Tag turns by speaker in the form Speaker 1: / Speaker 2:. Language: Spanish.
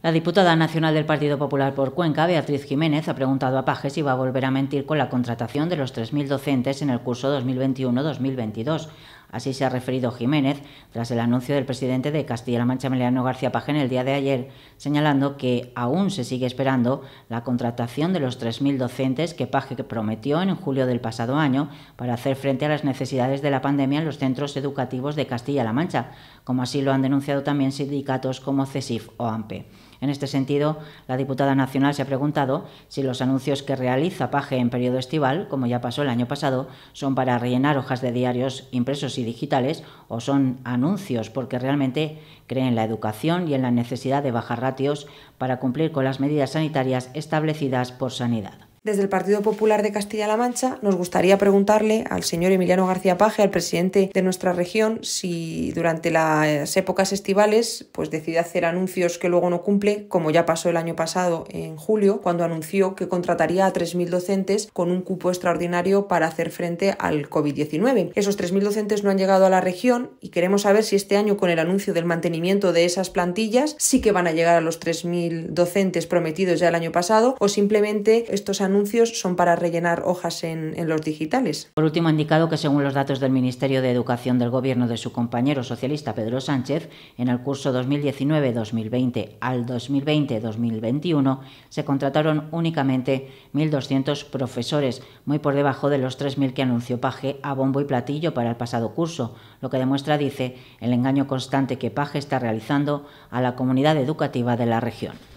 Speaker 1: La diputada nacional del Partido Popular por Cuenca, Beatriz Jiménez, ha preguntado a Pages si va a volver a mentir con la contratación de los 3.000 docentes en el curso 2021-2022. Así se ha referido Jiménez tras el anuncio del presidente de Castilla-La Mancha, Emiliano García en el día de ayer, señalando que aún se sigue esperando la contratación de los 3.000 docentes que Paje prometió en julio del pasado año para hacer frente a las necesidades de la pandemia en los centros educativos de Castilla-La Mancha, como así lo han denunciado también sindicatos como CESIF o AMPE. En este sentido, la diputada nacional se ha preguntado si los anuncios que realiza Paje en periodo estival, como ya pasó el año pasado, son para rellenar hojas de diarios impresos y digitales o son anuncios porque realmente creen en la educación y en la necesidad de bajar ratios para cumplir con las medidas sanitarias establecidas por sanidad.
Speaker 2: Desde el Partido Popular de Castilla-La Mancha nos gustaría preguntarle al señor Emiliano García Paje, al presidente de nuestra región, si durante las épocas estivales pues decide hacer anuncios que luego no cumple, como ya pasó el año pasado en julio, cuando anunció que contrataría a 3.000 docentes con un cupo extraordinario para hacer frente al COVID-19. Esos 3.000 docentes no han llegado a la región y queremos saber si este año con el anuncio del mantenimiento de esas plantillas sí que van a llegar a los 3.000 docentes prometidos ya el año pasado o simplemente estos anuncios son para rellenar hojas en los digitales.
Speaker 1: Por último, ha indicado que según los datos del Ministerio de Educación del Gobierno de su compañero socialista Pedro Sánchez, en el curso 2019-2020 al 2020-2021 se contrataron únicamente 1.200 profesores, muy por debajo de los 3.000 que anunció Paje a bombo y platillo para el pasado curso, lo que demuestra, dice, el engaño constante que Paje está realizando a la comunidad educativa de la región.